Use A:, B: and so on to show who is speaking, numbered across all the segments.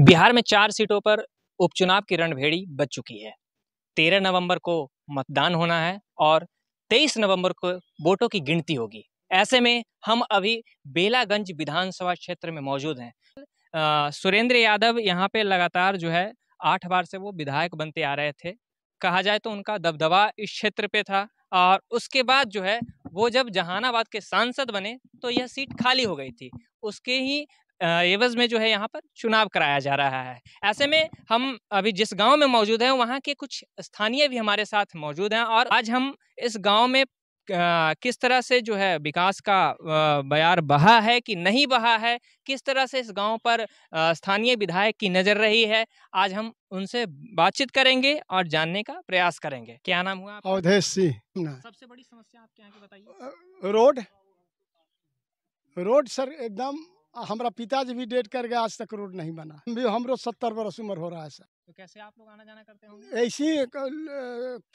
A: बिहार में चार सीटों पर उपचुनाव की रणभेड़ी बच चुकी है तेरह नवंबर को मतदान होना है और तेईस नवंबर को वोटों की गिनती होगी ऐसे में हम अभी बेलागंज विधानसभा क्षेत्र में मौजूद हैं सुरेंद्र यादव यहाँ पे लगातार जो है आठ बार से वो विधायक बनते आ रहे थे कहा जाए तो उनका दबदबा इस क्षेत्र पे था और उसके बाद जो है वो जब जहानाबाद के सांसद बने तो यह सीट खाली हो गई थी उसके ही एवज में जो है यहाँ पर चुनाव कराया जा रहा है ऐसे में हम अभी जिस गांव में मौजूद हैं वहाँ के कुछ स्थानीय भी हमारे साथ मौजूद हैं और आज हम इस गांव में किस तरह से जो है विकास का बयार बहा है कि नहीं बहा है किस तरह से इस गांव पर स्थानीय विधायक की नज़र रही है आज हम उनसे बातचीत करेंगे और जानने का प्रयास करेंगे क्या नाम हुआ अवधेश सिंह
B: सबसे बड़ी समस्या आपके यहाँ की बताइए रोड रोड सर एकदम हमारा पिताजी भी डेट कर गए आज तक रोड नहीं बना भी हमरो सत्तर बरस उम्र हो रहा है सर
A: तो कैसे आप लोग आना जाना
B: करते होंगे ऐसी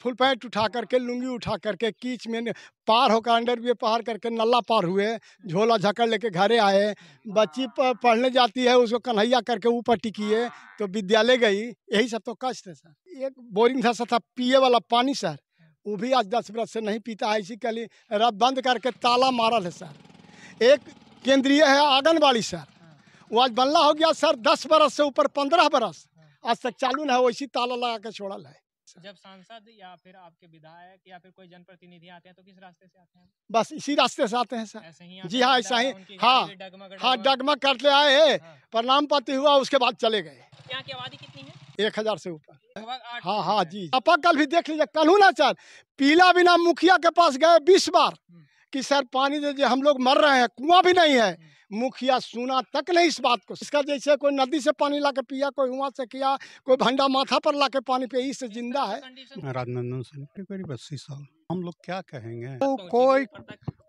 B: फुल पैंट उठा करके लुंगी उठा करके कीच में पार होकर अंडर भी पार करके नल्ला पार हुए झोला झकड़ लेके घरे आए बच्ची पढ़ने जाती है उसको कन्हैया करके ऊपर टिकिए तो विद्यालय गई यही सब तो कष्ट है सर एक बोरिंग सा था पिए वाला पानी सर वो भी आज दस बरस से नहीं पीता है इसी कल रब बंद करके ताला मारल है सर एक केंद्रीय है आंगनबाड़ी सर हाँ। वो आज बल्ला हो गया सर दस बरस से ऊपर पंद्रह बरस हाँ। आज तक चालू न है वैसी ताला लगा के छोड़ल है
A: जब सांसद या फिर आपके विधायक या फिर कोई जनप्रतिनिधि आते हैं तो किस रास्ते से आते हैं
B: बस इसी रास्ते से आते हैं सर जी हाँ ऐसा ही हाँ हाँ डगमग करते आए हाँ। प्रणाम पाती हुआ उसके बाद चले गए
A: यहाँ की आबादी कितनी
B: है एक हजार से ऊपर हाँ हाँ जी आप कल भी देख लीजिए कल ना सर पीला बिना मुखिया के पास गए बीस बार कि सर पानी दे हम लोग मर रहे हैं कुआं भी नहीं है हम्म। मुखिया सुना तक नहीं इस बात को इसका जैसे कोई नदी से पानी ला पिया कोई कुआ से किया कोई भंडा माथा पर ला के पानी पिया इससे जिंदा है राजनंदन सिंह करीब अस्सी साल हम लोग क्या कहेंगे तो कोई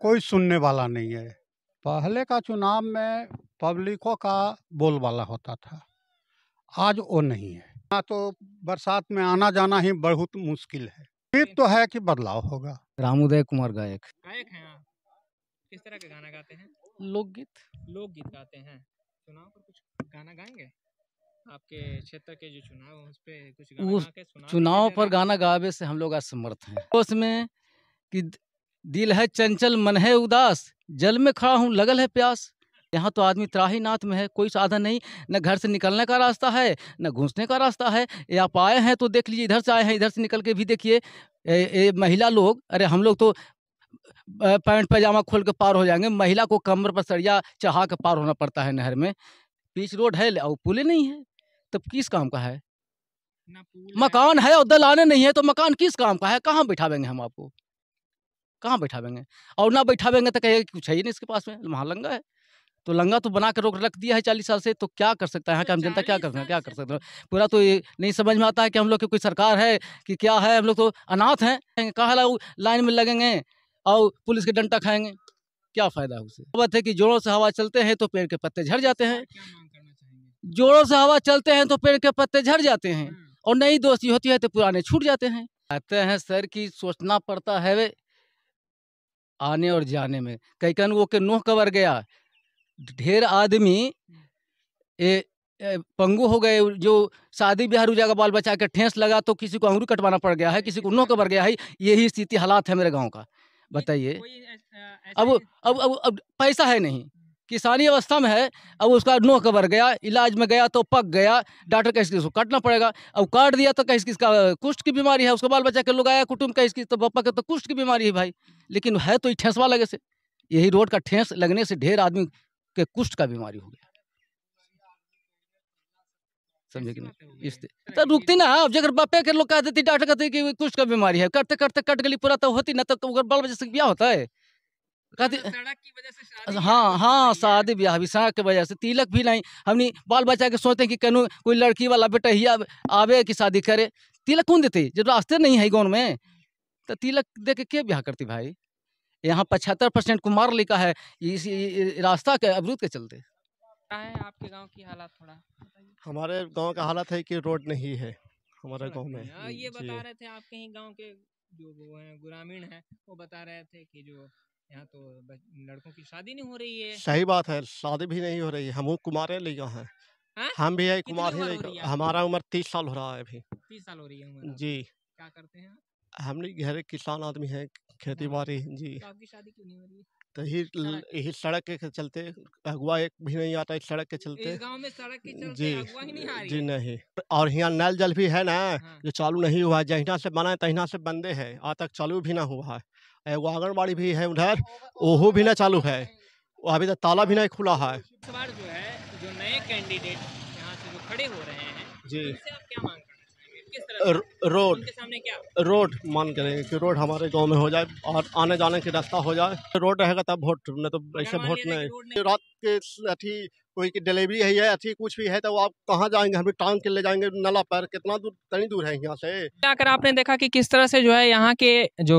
B: कोई सुनने वाला नहीं है पहले का चुनाव में पब्लिकों का बोलबाला होता था आज वो नहीं है ना तो बरसात में आना जाना ही बहुत मुश्किल है फिर तो, तो है कि बदलाव होगा
C: रामोदय कुमार गायक गायक हैं
A: किस तरह के गाना गाते हैं लोकगीत लोकगीत गाते हैं चुनाव पर कुछ गाना गाएंगे आपके क्षेत्र के जो चुनाव उस पर कुछ गाना उस चुनाव पर
C: गाना गावे से हम लोग असमर्थ हैं उसमें कि दिल है चंचल मन है उदास जल में खड़ा हूँ लगल है प्यास यहाँ तो आदमी त्राही नाथ में है कोई साधन नहीं न घर से निकलने का रास्ता है न घुसने का रास्ता है ये आप आए हैं तो देख लीजिए इधर से आए हैं इधर से निकल के भी देखिए ये महिला लोग अरे हम लोग तो पैंट पैजामा खोल के पार हो जाएंगे महिला को कमर पर सरिया चढ़ा के पार होना पड़ता है नहर में पीच रोड है और पुले नहीं है तब किस काम का है मकान है और दलाने नहीं है तो मकान किस काम का है कहाँ बैठावेंगे हम आपको कहाँ बैठावेंगे और ना बैठावेंगे तो कहेगा कुछ है ही नहीं इसके पास में लंगा है तो लंगा तो बना के रोक रख दिया है चालीस साल से तो क्या कर सकता है यहाँ तो हम जनता क्या कर सकते हैं क्या कर तो सकते हैं पूरा तो ये नहीं समझ में आता है कि हम लोग की कोई सरकार है कि क्या है हम लोग तो अनाथ हैं कहाँ लाइन में लगेंगे और पुलिस के डंटा खाएंगे क्या फ़ायदा उसे बात है कि जोरों से हवा चलते हैं तो पेड़ के पत्ते झड़ जाते हैं जोरों से हवा चलते हैं तो पेड़ के पत्ते झड़ जाते हैं हाँ। और नई दोस्ती होती है तो पुराने छूट जाते हैं कहते हैं सर की सोचना पड़ता है वे आने और जाने में कई कन वो के नोह कवर गया ढेर आदमी ए, ए, पंगु हो गए जो शादी ब्याह रुजा का बाल बचा के ठेस लगा तो किसी को अंगूर कटवाना पड़ गया है किसी को नोह कवर गया है यही स्थिति हालात है मेरे गांव का बताइए अब अब अब अब पैसा है नहीं हम्म। किसानी अवस्था में है अब उसका नोक कबर गया इलाज में गया तो पक गया डॉक्टर कैसे उसको काटना पड़ेगा अब काट दिया तो कैसे किसका कुष्ठ की बीमारी है उसको बाल बच्चा के लोग आया कुटुम्ब कैसे किस तो पापा के तो कुष्ठ की बीमारी है भाई लेकिन है तो ठेसवा लगे से यही रोड का ठेस लगने से ढेर आदमी के कुष्ठ का बीमारी हो गया समझे कि नहीं इस तो रुकती ना अब जगह बापे के लोग कह देती डॉक्टर कहते कि कुछ का बीमारी है करते करते कट गली पूरा तो होती ना तो बाल बजे से ब्याह होता है कहती हाँ तो हाँ, हाँ शादी ब्याह सड़क की वजह से तिलक भी नहीं हमने बाल बच्चा के सोचते हैं कि कहू कोई लड़की वाला बेटा ही आवे कि शादी करे तिलक कौन देते जब रास्ते नहीं है गाँव में तो तिलक दे के क्या ब्याह करती भाई यहाँ पचहत्तर परसेंट कुमार लिखा है इस रास्ता के अवरुद्ध के चलते
A: क्या है आपके गांव की हालात थोड़ा
D: हमारे गांव का हालत है कि रोड नहीं है हमारे गांव में हाँ, ये बता रहे
A: थे आपके ही गांव के जो वो हैं ग्रामीण हैं वो बता रहे थे कि जो यहाँ तो लड़कों की शादी नहीं हो रही है सही
D: बात है शादी भी नहीं हो रही है हम कुमारे लिया हैं हाँ? हम भी है कुमार ही हमारा उम्र तीस साल हो रहा है अभी तीस साल हो रही है जी क्या करते हैं हम लोग घर किसान आदमी है हाँ। खेती बाड़ी जी तो
A: आपकी शादी क्यों नहीं हो रही है तो ही यही
D: सड़क के चलते अगुआ एक भी नहीं आता इस सड़क के चलते गांव में सड़क के चलते जी अगुआ ही नहीं आ रही जी नहीं और यहाँ नल जल भी है ना हाँ। जो चालू नहीं हुआ है जहिना से बना है तहिना से बंदे है आज तक चालू भी ना हुआ है वो आंगनबाड़ी भी है उधर हाँ, तो ओहो भी ना चालू तो है अभी तक ताला भी नहीं खुला है
A: जो है जो नए कैंडिडेट यहाँ से जो खड़े हो रहे हैं जी रोड
D: रोड मान के कि रोड हमारे गांव में हो जाए और आने जाने के रास्ता हो जाए रोड रहेगा तब वोट नहीं तो ऐसे वोट नहीं रात के अथी कोई की डिलीवरी है या अथी कुछ भी है तो आप कहाँ जाएंगे हम टांग के ले जाएंगे नला पर कितना दूर कहीं दूर है यहाँ से
A: जाकर आपने देखा कि किस तरह से जो है यहाँ के जो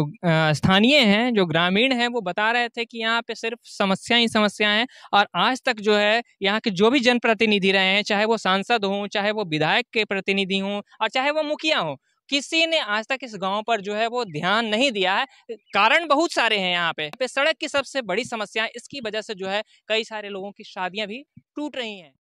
A: स्थानीय हैं जो ग्रामीण हैं वो बता रहे थे कि यहाँ पे सिर्फ समस्या ही समस्या है और आज तक जो है यहाँ के जो भी जनप्रतिनिधि रहे हैं चाहे वो सांसद हों चाहे वो विधायक के प्रतिनिधि हों और चाहे वो मुखिया हों किसी ने आज तक इस गाँव पर जो है वो ध्यान नहीं दिया है कारण बहुत सारे हैं यहाँ पे सड़क की सबसे बड़ी समस्या इसकी वजह से जो है कई सारे लोगों की शादियां भी टूट रही हैं